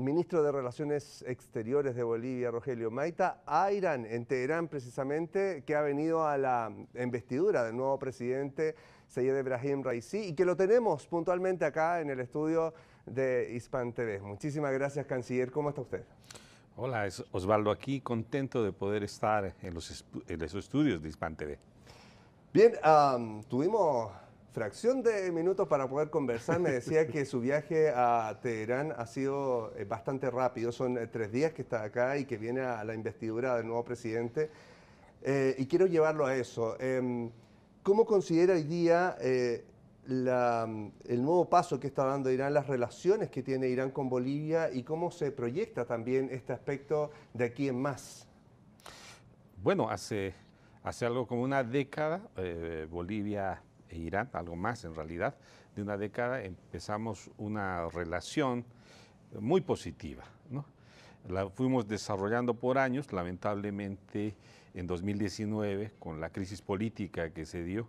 Ministro de Relaciones Exteriores de Bolivia, Rogelio Maita, a Irán, en Teherán precisamente, que ha venido a la investidura del nuevo presidente Sayed Ibrahim Raisi y que lo tenemos puntualmente acá en el estudio de Hispan TV. Muchísimas gracias, Canciller. ¿Cómo está usted? Hola, es Osvaldo aquí, contento de poder estar en los, estudios de Hispan TV. Bien, tuvimos fracción de minutos para poder conversar, me decía que su viaje a Teherán ha sido eh, bastante rápido. Son eh, tres días que está acá y que viene a la investidura del nuevo presidente. Eh, y quiero llevarlo a eso. Em, ¿Cómo considera hoy día el nuevo paso que está dando Irán, las relaciones que tiene Irán con Bolivia y cómo se proyecta también este aspecto de aquí en más? Bueno, hace, hace algo como una década Bolivia e Irán, algo más en realidad, de una década empezamos una relación muy positiva. La fuimos desarrollando por años, lamentablemente en 2019, con la crisis política que se dio,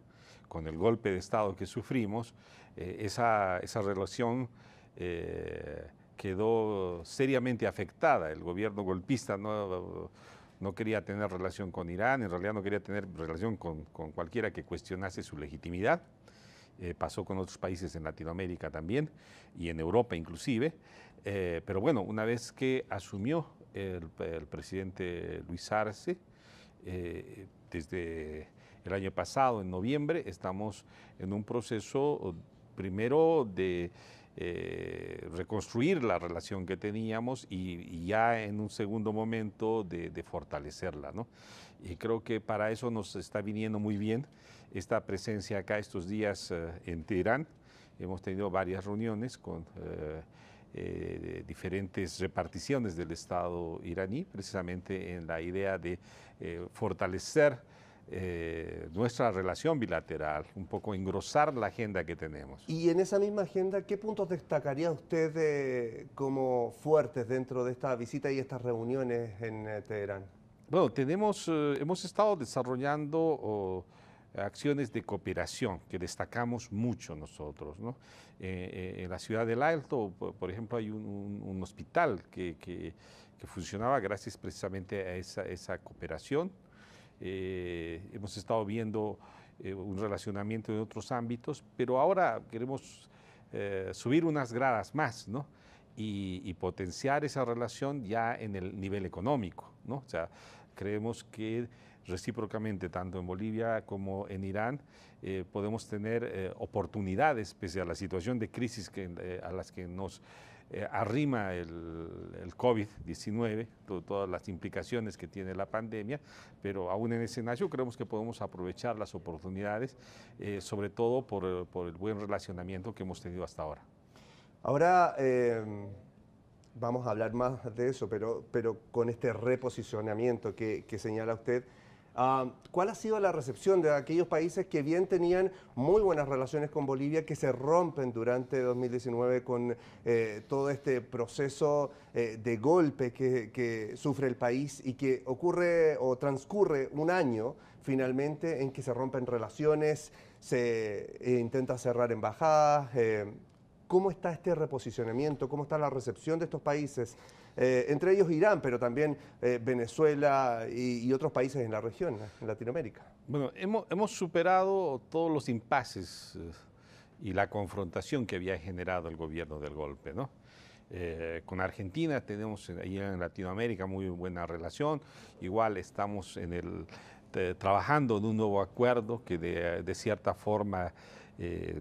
con el golpe de Estado que sufrimos, eh, esa, relación eh, quedó seriamente afectada. El gobierno golpista no no quería tener relación con Irán, en realidad no quería tener relación con, cualquiera que cuestionase su legitimidad. Eh, pasó con otros países en Latinoamérica también y en Europa inclusive. Eh, pero bueno, una vez que asumió el, presidente Luis Arce, eh, desde el año pasado, en noviembre, estamos en un proceso primero de eh, reconstruir la relación que teníamos y, ya en un segundo momento de, fortalecerla. ¿no? Y creo que para eso nos está viniendo muy bien esta presencia acá estos días eh, en Teherán. Hemos tenido varias reuniones con eh, diferentes reparticiones del Estado iraní, precisamente en la idea de fortalecer eh, nuestra relación bilateral, un poco engrosar la agenda que tenemos. Y en esa misma agenda, ¿qué puntos destacaría usted eh, como fuertes dentro de esta visita y estas reuniones en eh, Teherán? Bueno, tenemos, hemos estado desarrollando acciones de cooperación que destacamos mucho nosotros. ¿no? en la ciudad del Alto, por, ejemplo, hay un, hospital que, funcionaba gracias precisamente a esa cooperación. Eh, hemos estado viendo eh, un relacionamiento en otros ámbitos, pero ahora queremos eh, subir unas gradas más, Y, potenciar esa relación ya en el nivel económico, ¿no? sea, creemos que recíprocamente, tanto en Bolivia como en Irán, podemos tener oportunidades pese a la situación de crisis a las que nos eh, arrima el, COVID-19, todas las implicaciones que tiene la pandemia, pero aún en ese escenario creemos que podemos aprovechar las oportunidades, eh, sobre todo por, el buen relacionamiento que hemos tenido hasta ahora. Ahora em, vamos a hablar más de eso, pero, pero con este reposicionamiento que, que señala usted, ¿Cuál ha sido la recepción de aquellos países que bien tenían muy buenas relaciones con Bolivia, que se rompen durante 2019 con eh, todo este proceso eh, de golpe que, sufre el país y que ocurre o transcurre un año finalmente en que se rompen relaciones, se eh, intenta cerrar embajadas? ¿Cómo está este reposicionamiento? ¿Cómo está la recepción de estos países? Eh, entre ellos Irán, pero también eh, Venezuela y, otros países en la región, en Latinoamérica. Bueno, hemos, hemos superado todos los impases eh, y la confrontación que había generado el gobierno del golpe, ¿no? con Argentina tenemos ahí en Latinoamérica muy buena relación, igual estamos en el, trabajando en un nuevo acuerdo que de, de cierta forma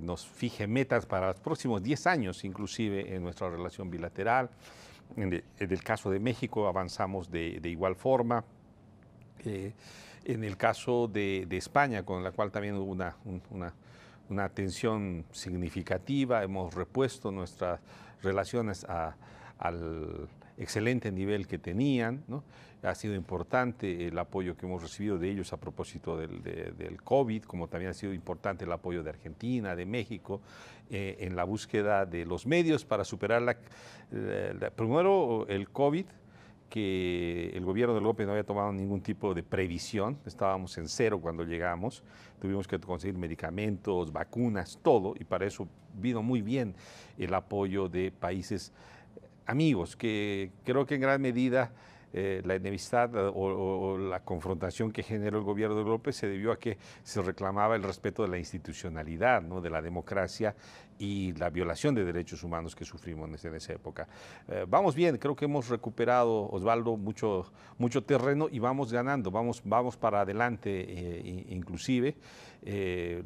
nos fije metas para los próximos 10 años inclusive en nuestra relación bilateral. En, el caso de México avanzamos de, igual forma. Eh, en el caso de, España, con la cual también hubo una, una, tensión significativa, hemos repuesto nuestras relaciones al excelente nivel que tenían. Ha sido importante el apoyo que hemos recibido de ellos a propósito del, COVID, como también ha sido importante el apoyo de Argentina, de México, eh, en la búsqueda de los medios para superar eh, la, primero el COVID, que el gobierno de López no había tomado ningún tipo de previsión, estábamos en cero cuando llegamos, tuvimos que conseguir medicamentos, vacunas, todo, y para eso vino muy bien el apoyo de países amigos, que creo que en gran medida eh, la enemistad eh, o, la confrontación que generó el gobierno de López se debió a que se reclamaba el respeto de la institucionalidad, ¿no? de la democracia y la violación de derechos humanos que sufrimos en esa época. Eh, vamos bien, creo que hemos recuperado, Osvaldo, mucho, mucho terreno y vamos ganando, vamos, vamos para adelante inclusive.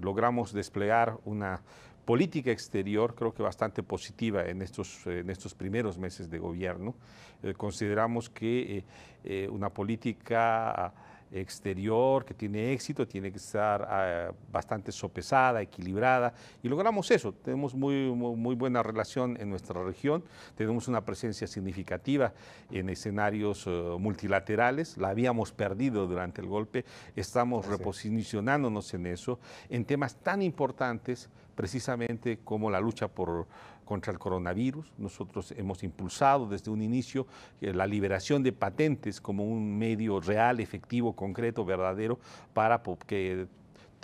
logramos desplegar una política exterior creo que bastante positiva en estos, en estos primeros meses de gobierno. Eh, consideramos que eh, eh, una política exterior que tiene éxito tiene que estar ah, bastante sopesada, equilibrada y logramos eso. Tenemos muy, muy, buena relación en nuestra región, tenemos una presencia significativa en escenarios multilaterales, la habíamos perdido durante el golpe, estamos reposicionándonos en eso, en temas tan importantes precisamente como la lucha por, contra el coronavirus. Nosotros hemos impulsado desde un inicio eh, la liberación de patentes como un medio real, efectivo, concreto, verdadero, para que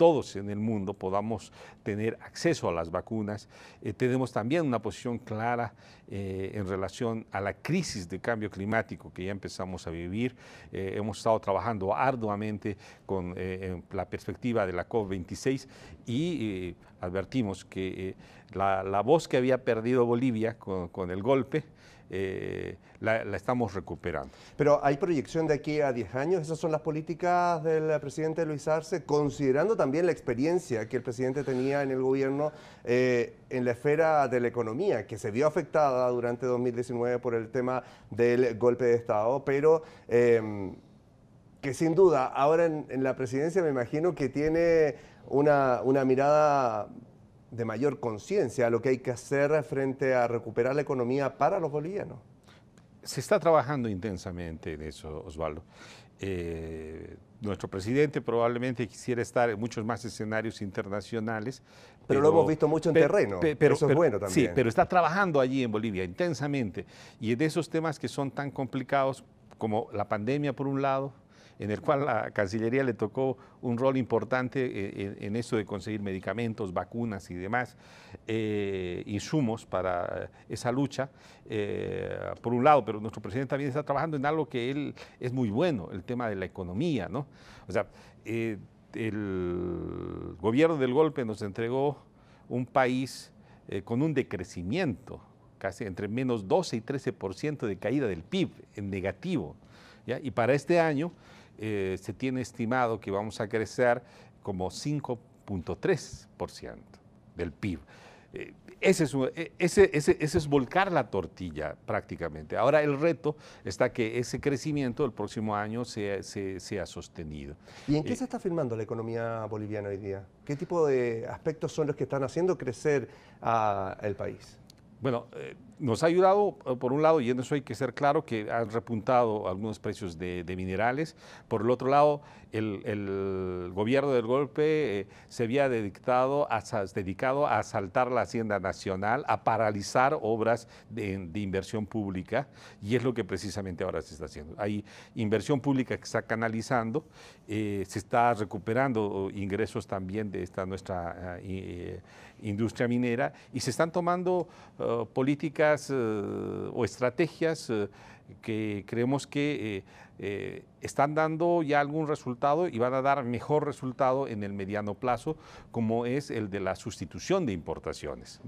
todos en el mundo podamos tener acceso a las vacunas. Eh, tenemos también una posición clara eh, en relación a la crisis de cambio climático que ya empezamos a vivir. Eh, hemos estado trabajando arduamente con la perspectiva de la COP26 y advertimos que la, voz que había perdido Bolivia con el golpe, eh, la, estamos recuperando. Pero hay proyección de aquí a 10 años, esas son las políticas del presidente Luis Arce, considerando también la experiencia que el presidente tenía en el gobierno eh, en la esfera de la economía, que se vio afectada durante 2019 por el tema del golpe de Estado, pero... Em, que sin duda ahora en, en, la presidencia me imagino que tiene una, una mirada de mayor conciencia a lo que hay que hacer frente a recuperar la economía para los bolivianos. Se está trabajando intensamente en eso, Osvaldo. Eh, nuestro presidente probablemente quisiera estar en muchos más escenarios internacionales. Pero, lo hemos visto mucho en terreno, eso es bueno también. Sí, pero está trabajando allí en Bolivia intensamente y en esos temas que son tan complicados como la pandemia por un lado, en el cual la Cancillería le tocó un rol importante eh, en, eso de conseguir medicamentos, vacunas y demás, eh, insumos para esa lucha, eh, por un lado, pero nuestro presidente también está trabajando en algo que él es muy bueno, el tema de la economía, ¿no? O sea, el gobierno del golpe nos entregó un país con un decrecimiento, casi entre menos 12 y 13% de caída del PIB en negativo. Y para este año eh, se tiene estimado que vamos a crecer como 5.3% del PIB. Eh, e, ese, es, volcar la tortilla prácticamente. Ahora el reto está que ese crecimiento del próximo año sea, sostenido. ¿Y en qué eh, se está firmando la economía boliviana hoy día? ¿Qué tipo de aspectos son los que están haciendo crecer ah, el país? Bueno, nos ha ayudado, eh, por un lado, y en eso hay que ser claro, que han repuntado algunos precios de, minerales. Por el otro lado, el, gobierno del golpe eh, se había dedicado a, dedicado a asaltar la Hacienda Nacional, a paralizar obras de, inversión pública, y es lo que precisamente ahora se está haciendo. Hay inversión pública que está canalizando, eh, se está recuperando oh, ingresos también de esta nuestra ah, industria minera, y se están tomando oh, políticas eh, o estrategias eh, que creemos que eh, están dando ya algún resultado y van a dar mejor resultado en el mediano plazo, como es el de la sustitución de importaciones.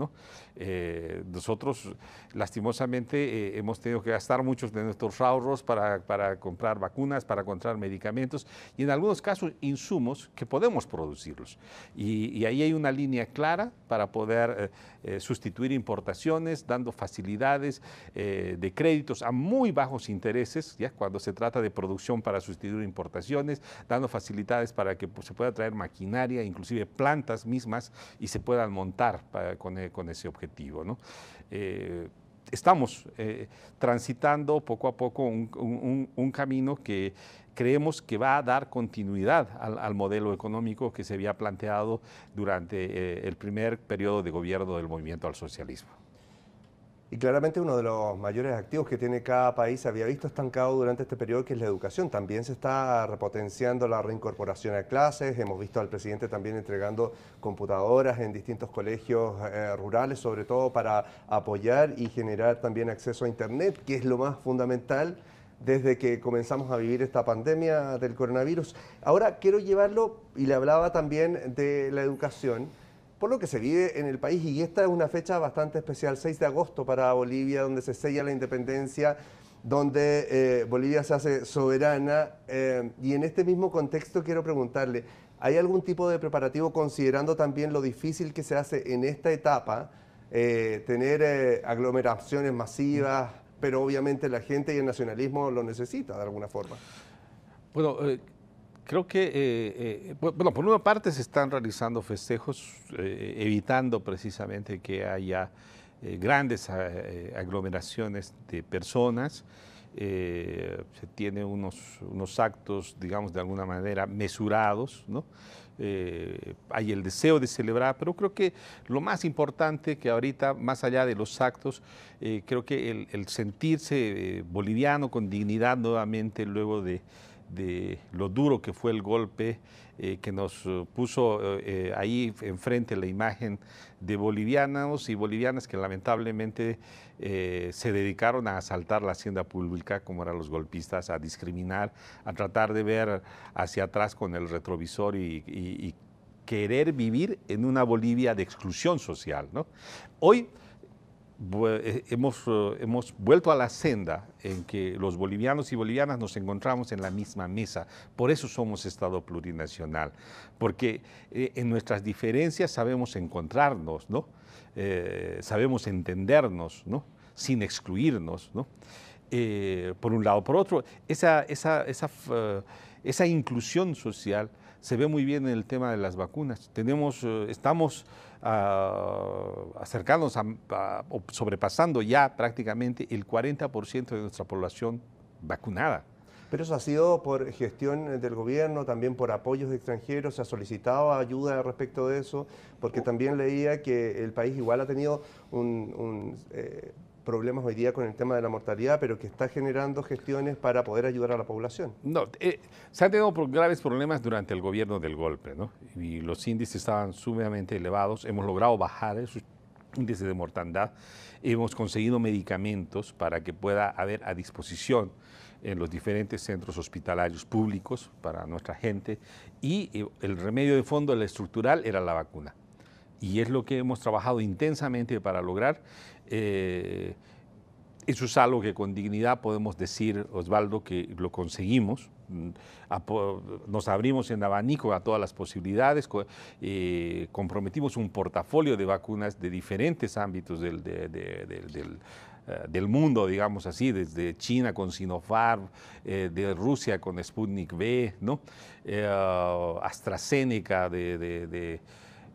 Eh, nosotros, lastimosamente, eh, hemos tenido que gastar muchos de nuestros ahorros para, comprar vacunas, para comprar medicamentos y en algunos casos insumos que podemos producirlos. Y, ahí hay una línea clara para poder eh, sustituir importaciones, dando facilidades de créditos a muy bajos intereses, ya cuando se trata de producción para sustituir importaciones, dando facilidades para que pues, se pueda traer maquinaria, inclusive plantas mismas, y se puedan montar e, con, ese objetivo. Eh, estamos eh, transitando poco a poco un, camino que creemos que va a dar continuidad al, modelo económico que se había planteado durante eh, el primer periodo de gobierno del movimiento al socialismo. Y claramente uno de los mayores activos que tiene cada país se había visto estancado durante este periodo, que es la educación. También se está repotenciando la reincorporación a clases. Hemos visto al presidente también entregando computadoras en distintos colegios eh, rurales, sobre todo para apoyar y generar también acceso a Internet, que es lo más fundamental desde que comenzamos a vivir esta pandemia del coronavirus. Ahora quiero llevarlo, y le hablaba también de la educación por lo que se vive en el país. Y esta es una fecha bastante especial, 6 de agosto para Bolivia, donde se sella la independencia donde eh, Bolivia se hace soberana. Eh, y en este mismo contexto quiero preguntarle, ¿hay algún tipo de preparativo considerando también lo difícil que se hace en esta etapa eh, tener aglomeraciones masivas? Pero obviamente la gente y el nacionalismo lo necesita de alguna forma. Bueno, Creo que, eh, eh, bueno, por una parte se están realizando festejos, eh, evitando precisamente que haya grandes aglomeraciones de personas. se tienen unos, unos actos, digamos, de alguna manera mesurados, ¿no? hay el deseo de celebrar, pero creo que lo más importante que ahorita, más allá de los actos, creo que el, sentirse boliviano con dignidad nuevamente luego de, de lo duro que fue el golpe eh, que nos eh, puso eh, ahí enfrente la imagen de bolivianos y bolivianas que lamentablemente se dedicaron a asaltar la hacienda pública, como eran los golpistas, a discriminar, a tratar de ver hacia atrás con el retrovisor y, querer vivir en una Bolivia de exclusión social. ¿no? Hoy eh, hemos, eh, hemos vuelto a la senda en que los bolivianos y bolivianas nos encontramos en la misma mesa. Por eso somos Estado plurinacional, porque eh, en nuestras diferencias sabemos encontrarnos, sabemos entendernos, sin excluirnos. por un lado. Por otro, esa inclusión social se ve muy bien en el tema de las vacunas. Tenemos, eh, estamos ah, acercándonos o sobrepasando ya prácticamente el 40% de nuestra población vacunada. Pero eso ha sido por gestión del gobierno, también por apoyos de extranjeros, se ha solicitado ayuda respecto de eso, porque oh. también leía que el país igual ha tenido un, eh, problemas hoy día con el tema de la mortalidad, pero que está generando gestiones para poder ayudar a la población. No, eh, se han tenido graves problemas durante el gobierno del golpe, ¿no? Y los índices estaban sumamente elevados. Hemos logrado bajar esos índices de mortandad. Hemos conseguido medicamentos para que pueda haber a disposición en los diferentes centros hospitalarios públicos para nuestra gente. Y eh, el remedio de fondo, el estructural, era la vacuna y es lo que hemos trabajado intensamente para lograr. Eh, eso es algo que con dignidad podemos decir, Osvaldo, que lo conseguimos. Mm, nos abrimos en abanico a todas las posibilidades, eh, comprometimos un portafolio de vacunas de diferentes ámbitos del, eh, mundo, digamos así, desde China con Sinopharm, de Rusia con Sputnik V, ¿no? AstraZeneca de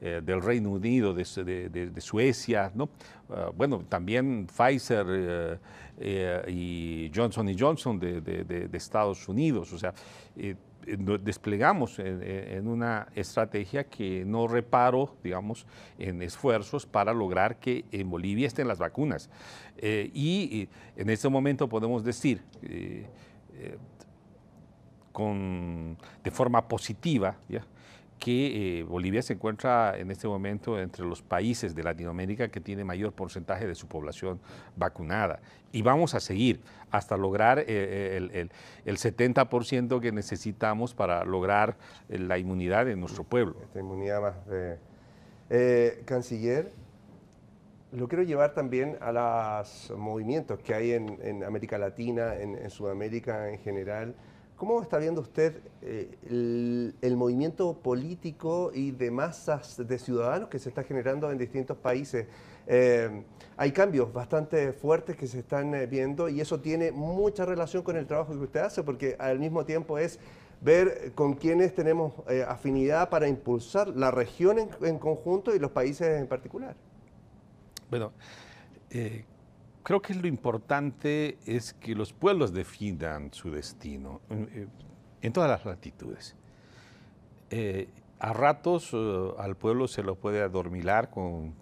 eh, del Reino Unido, de, Suecia, ¿no? Ah, bueno, también Pfizer eh, eh, y Johnson Johnson de, Estados Unidos. O sea, desplegamos en, una estrategia que no reparo, digamos, en esfuerzos para lograr que en Bolivia estén las vacunas. y en este momento podemos decir... de forma positiva, ¿ya? que eh, Bolivia se encuentra en este momento entre los países de Latinoamérica que tiene mayor porcentaje de su población vacunada. Y vamos a seguir hasta lograr eh, eh, el, 70% que necesitamos para lograr la inmunidad en nuestro pueblo. Esta inmunidad más. canciller, lo quiero llevar también a los movimientos que hay en, América Latina, en Sudamérica en general ¿Cómo está viendo usted eh, el, movimiento político y de masas de ciudadanos que se está generando en distintos países? Eh, hay cambios bastante fuertes que se están eh, viendo y eso tiene mucha relación con el trabajo que usted hace porque al mismo tiempo es ver con quiénes tenemos afinidad para impulsar la región en, en, conjunto y los países en particular. Bueno, creo que lo importante es que los pueblos definan su destino eh, eh, en todas las latitudes. Eh, a ratos al pueblo se lo puede adormilar con,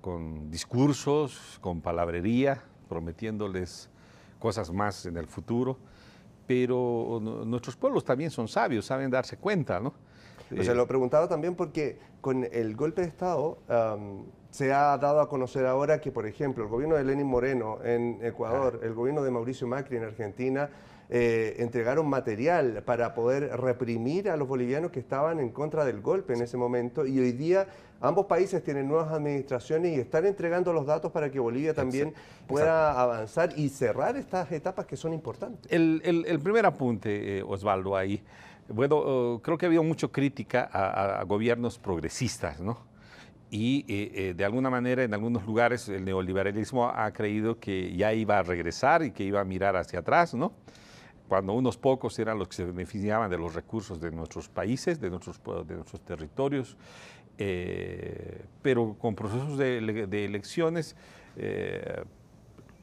con, discursos, con palabrería, prometiéndoles cosas más en el futuro, pero nuestros pueblos también son sabios, saben darse cuenta, ¿no? Pues se lo he preguntado también porque con el golpe de Estado se ha dado a conocer ahora que, por ejemplo, el gobierno de Lenin Moreno en Ecuador, el gobierno de Mauricio Macri en Argentina, eh, entregaron material para poder reprimir a los bolivianos que estaban en contra del golpe en ese momento y hoy día ambos países tienen nuevas administraciones y están entregando los datos para que Bolivia también pueda avanzar y cerrar estas etapas que son importantes. El, primer apunte, eh, Osvaldo, ahí. Bueno, oh, creo que ha habido mucha crítica a gobiernos progresistas, ¿no? y eh, eh, de alguna manera en algunos lugares el neoliberalismo ha creído que ya iba a regresar y que iba a mirar hacia atrás, ¿no? Cuando unos pocos eran los que se beneficiaban de los recursos de nuestros países, de nuestros, de nuestros territorios, eh, pero con procesos de, elecciones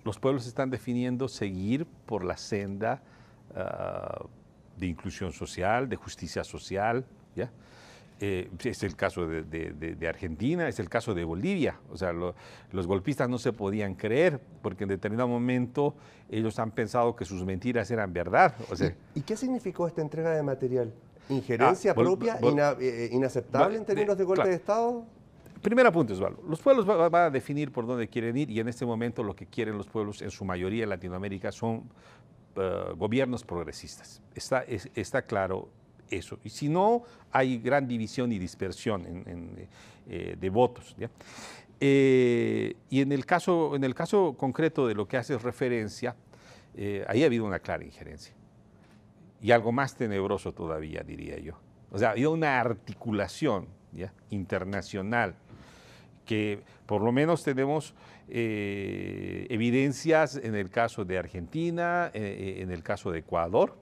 los pueblos están definiendo seguir por la senda ah, de inclusión social, de justicia social, ¿ya? Eh, es el caso de, Argentina, es el caso de Bolivia. O sea, los golpistas no se podían creer porque en determinado momento ellos han pensado que sus mentiras eran verdad. O sea, ¿Y, qué significó esta entrega de material? Ah, ¿Injerencia propia, eh, inaceptable en términos de golpe de Estado? Primer apunte, Osvaldo. Los pueblos van a definir por dónde quieren ir y en este momento lo que quieren los pueblos, en su mayoría en Latinoamérica, son eh, gobiernos progresistas. Está, está claro eso. Y si no, hay gran división y dispersión eh, de votos. Eh, y en el, caso, en el caso concreto de lo que hace referencia, eh, ahí ha habido una clara injerencia. Y algo más tenebroso todavía, diría yo. O sea, ha una articulación internacional que por lo menos tenemos evidencias en el caso de Argentina, en el caso de Ecuador,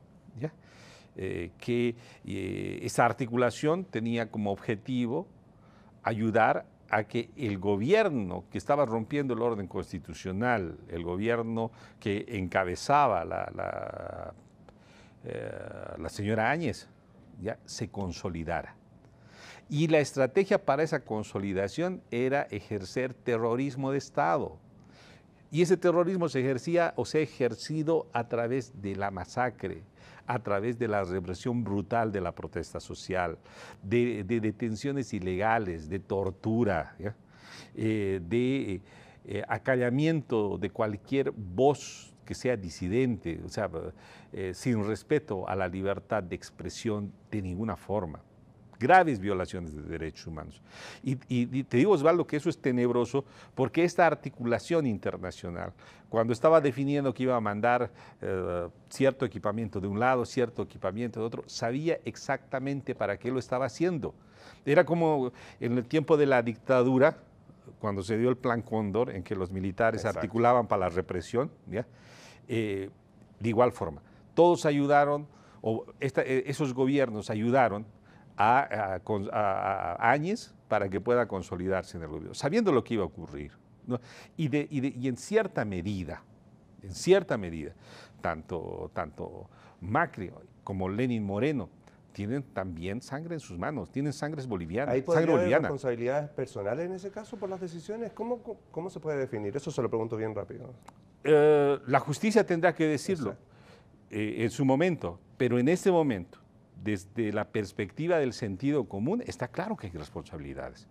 eh, que eh, esa articulación tenía como objetivo ayudar a que el gobierno que estaba rompiendo el orden constitucional, el gobierno que encabezaba eh, la, señora Áñez, ya se consolidara. Y la estrategia para esa consolidación era ejercer terrorismo de Estado. Y ese terrorismo se ejercía o se ha ejercido a través de la masacre, a través de la represión brutal de la protesta social, de, detenciones ilegales, de tortura, eh, de eh, eh, acallamiento de cualquier voz que sea disidente, o sea, sin respeto a la libertad de expresión de ninguna forma graves violaciones de derechos humanos. Y, te digo, Osvaldo, que eso es tenebroso porque esta articulación internacional, cuando estaba definiendo que iba a mandar eh, cierto equipamiento de un lado, cierto equipamiento de otro, sabía exactamente para qué lo estaba haciendo. Era como en el tiempo de la dictadura, cuando se dio el plan Cóndor, en que los militares articulaban para la represión, ¿ya? Eh, de igual forma. Todos ayudaron, o eh, esos gobiernos ayudaron a, Áñez para que pueda consolidarse en el gobierno, sabiendo lo que iba a ocurrir. Y, en cierta medida, en cierta medida, tanto, tanto Macri como Lenin Moreno tienen también sangre en sus manos, tienen sangres bolivianas, ¿Hay responsabilidades personales en ese caso por las decisiones? ¿Cómo, cómo se puede definir? Eso se lo pregunto bien rápido. Eh, la justicia tendrá que decirlo eh, en su momento, pero en ese momento desde la perspectiva del sentido común, está claro que hay responsabilidades.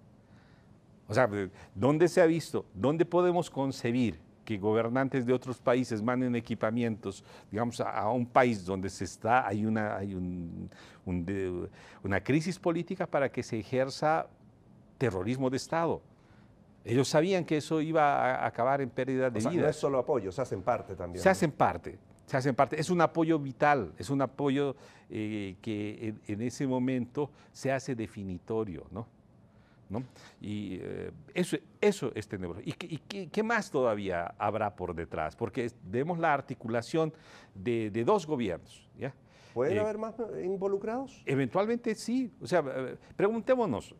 O sea, ¿dónde se ha visto? ¿Dónde podemos concebir que gobernantes de otros países manden equipamientos, digamos, a, un país donde se está, hay, una, una crisis política para que se ejerza terrorismo de Estado? Ellos sabían que eso iba a acabar en pérdida de o sea, vida. No es solo apoyo, se hacen parte también. Se hacen parte parte. Es un apoyo vital, es un apoyo eh, que en, ese momento se hace definitorio, ¿no? Y eh, eso, eso es tener. ¿Y, qué, más todavía habrá por detrás? Porque vemos la articulación de, dos gobiernos, ¿ya? ¿Pueden eh, haber más involucrados? Eventualmente sí. O sea, preguntémonos,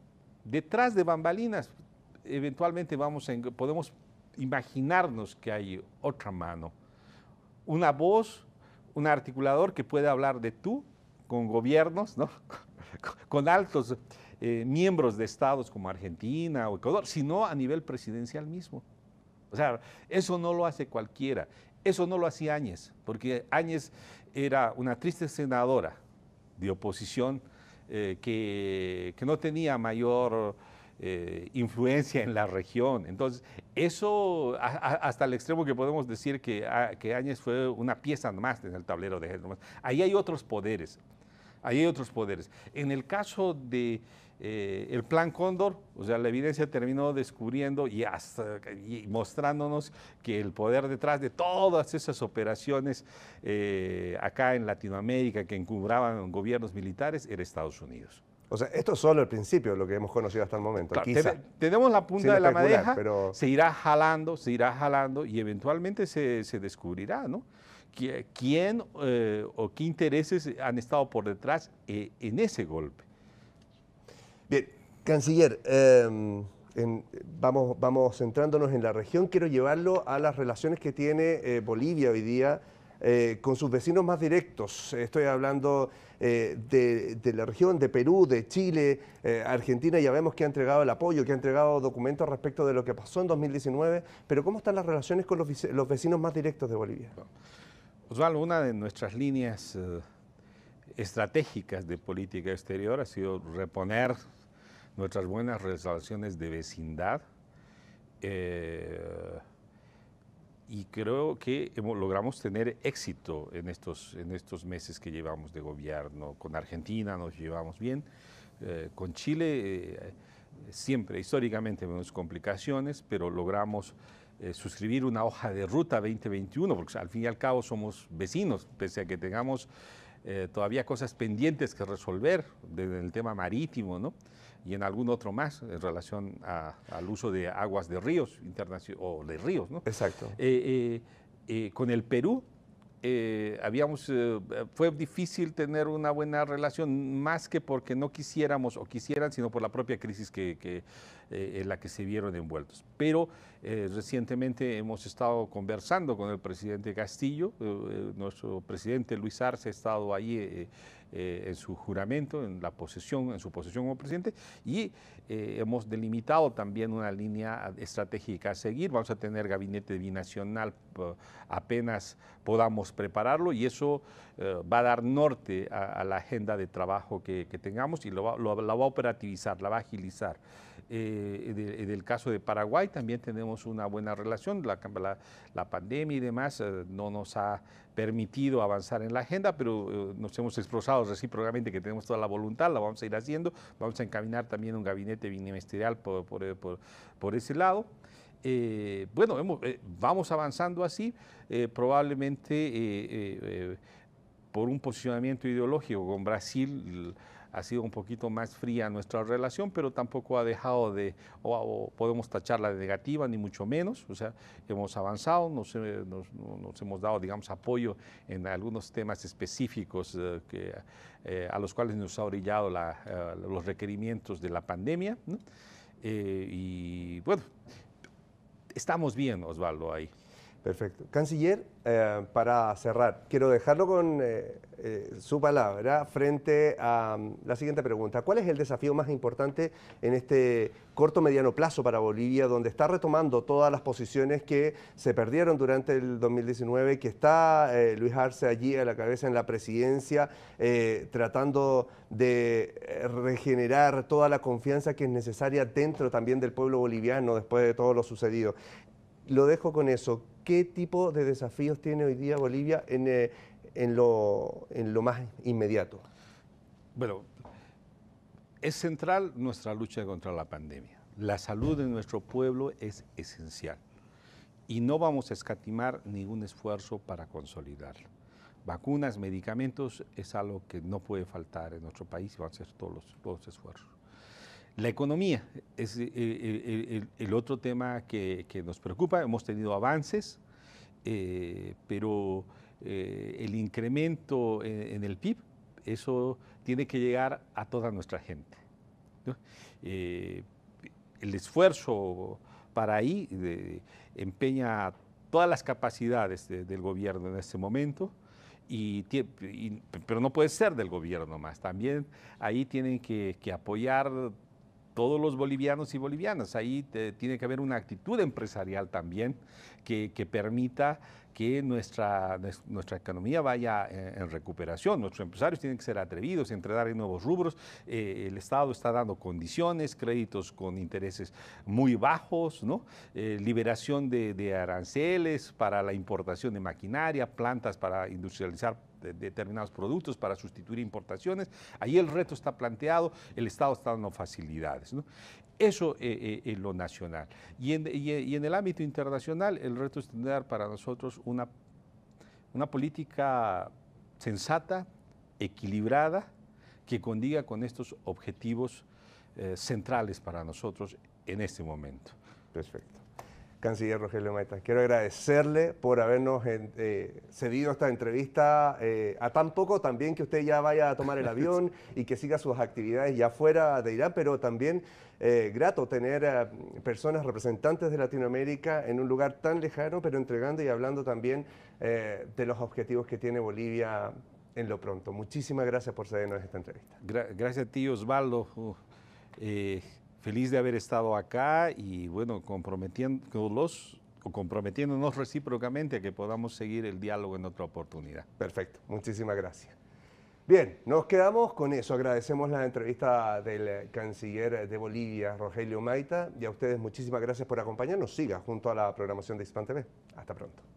detrás de bambalinas, eventualmente vamos podemos imaginarnos que hay otra mano una voz, un articulador que puede hablar de tú con gobiernos, ¿no? con altos eh, miembros de estados como Argentina o Ecuador, sino a nivel presidencial mismo. O sea, eso no lo hace cualquiera. Eso no lo hacía Áñez, porque Áñez era una triste senadora de oposición eh, que, no tenía mayor eh, influencia en la región. Entonces, eso hasta el extremo que podemos decir que, que Áñez fue una pieza más en el tablero de Hedro Ahí hay otros poderes, ahí hay otros poderes. En el caso de... Eh, el plan Cóndor, o sea, la evidencia terminó descubriendo y, mostrándonos que el poder detrás de todas esas operaciones eh, acá en Latinoamérica que encubraban gobiernos militares era Estados Unidos. O sea, esto es solo el principio de lo que hemos conocido hasta el momento. tenemos la punta de la madeja, pero... se irá jalando, se irá jalando y eventualmente se, descubrirá, ¿no? ¿Quién eh, o qué intereses han estado por detrás eh, en ese golpe? Bien, canciller, em, vamos, vamos centrándonos en la región. Quiero llevarlo a las relaciones que tiene eh, Bolivia hoy día eh, con sus vecinos más directos. Estoy hablando eh, de, la región, de Perú, de Chile, eh, Argentina, ya vemos que ha entregado el apoyo, que ha entregado documentos respecto de lo que pasó en 2019, pero ¿cómo están las relaciones con los, vecinos más directos de Bolivia? Osvaldo, una de nuestras líneas estratégicas de política exterior ha sido reponer nuestras buenas relaciones de vecindad y creo que logramos tener éxito en estos, en estos meses que llevamos de gobierno. Con Argentina nos llevamos bien, eh, con Chile eh, siempre históricamente vemos complicaciones, pero logramos eh, suscribir una hoja de ruta 2021, porque al fin y al cabo somos vecinos, pese a que tengamos todavía cosas pendientes que resolver en el tema marítimo, ¿no? y en algún otro más en relación al uso de aguas de ríos o de ríos, ¿no? Exacto. Eh, eh, eh, con el Perú habíamos, fue difícil tener una buena relación, más que porque no quisiéramos o quisieran, sino por la propia crisis que eh, en la que se vieron envueltos. Pero eh, recientemente hemos estado conversando con el presidente Castillo, eh, nuestro presidente Luis Arce ha estado ahí en su juramento, en la posesión, en su posesión como presidente, y hemos delimitado también una línea estratégica a seguir. Vamos a tener gabinete binacional apenas podamos prepararlo y eso va a dar norte a, la agenda de trabajo que, tengamos y lo la va a operativizar, la va a agilizar. Eh, en eh, el eh, del caso de Paraguay también tenemos una buena relación. La, la pandemia y demás eh, no nos ha permitido avanzar en la agenda, pero nos hemos expresado recíprocamente que tenemos toda la voluntad, la vamos a ir haciendo. Vamos a encaminar también un gabinete ministerial por, ese lado. bueno, vamos avanzando así, probablemente por un posicionamiento ideológico con Brasil ha sido un poquito más fría nuestra relación, pero tampoco ha dejado de, o, podemos tacharla de negativa, ni mucho menos. O sea, hemos avanzado, nos, eh, hemos dado, digamos, apoyo en algunos temas específicos eh, eh, a los cuales nos ha orillado los requerimientos de la pandemia. y bueno, estamos bien, Osvaldo, ahí. Perfecto. Canciller, eh, para cerrar, quiero dejarlo con eh, eh, su palabra frente a mm, la siguiente pregunta. ¿Cuál es el desafío más importante en este corto mediano plazo para Bolivia, donde está retomando todas las posiciones que se perdieron durante el 2019, que está Luis Arce allí a la cabeza en la presidencia, tratando de regenerar toda la confianza que es necesaria dentro también del pueblo boliviano después de todo lo sucedido? Lo dejo con eso qué tipo de desafíos tiene hoy día Bolivia en, eh, en, lo, más inmediato. Bueno, es central nuestra lucha contra la pandemia. La salud de nuestro pueblo es esencial y no vamos a escatimar ningún esfuerzo para consolidarlo. Vacunas, medicamentos es algo que no puede faltar en nuestro país y van a ser todos los esfuerzos. La economía es eh, eh, el, otro tema que, nos preocupa. Hemos tenido avances, eh, pero el incremento en, el PIB, eso tiene que llegar a toda nuestra gente. el esfuerzo para ahí de, empeña todas las capacidades del gobierno en este momento. Y, pero no puede ser del gobierno más. También ahí tienen que, que apoyar todos los bolivianos y bolivianas. Ahí tiene que haber una actitud empresarial también que, permita que nuestra, nuestra economía vaya eh, en, recuperación. Nuestros empresarios tienen que ser atrevidos, entregar en nuevos rubros. Eh, el Estado está dando condiciones, créditos con intereses muy bajos, ¿no? Eh, liberación de, de aranceles para la importación de maquinaria, plantas para industrializar determinados productos para sustituir importaciones. Ahí el reto está planteado, el Estado está dando facilidades. Eso es eh, eh, lo nacional. Y en, el ámbito internacional, el reto es tener para nosotros una, una política sensata, equilibrada, que condiga con estos objetivos eh, centrales para nosotros en este momento. Perfecto canciller Rogelio Meta. Quiero agradecerle por habernos eh, eh, cedido esta entrevista eh, a tan poco, también que usted ya vaya a tomar el avión y que siga sus actividades ya fuera de Irán, pero también grato tener a personas representantes de Latinoamérica en un lugar tan lejano, pero entregando y hablando también de los objetivos que tiene Bolivia en lo pronto. Muchísimas gracias por cedernos esta entrevista. gracias a ti, Osvaldo. Uh, Feliz de haber estado acá y bueno, o comprometiéndonos recíprocamente a que podamos seguir el diálogo en otra oportunidad. Perfecto, muchísimas gracias. Bien, nos quedamos con eso. Agradecemos la entrevista del canciller de Bolivia, Rogelio Maita, y a ustedes muchísimas gracias por acompañarnos. Siga junto a la programación de Hispan TV. Hasta pronto.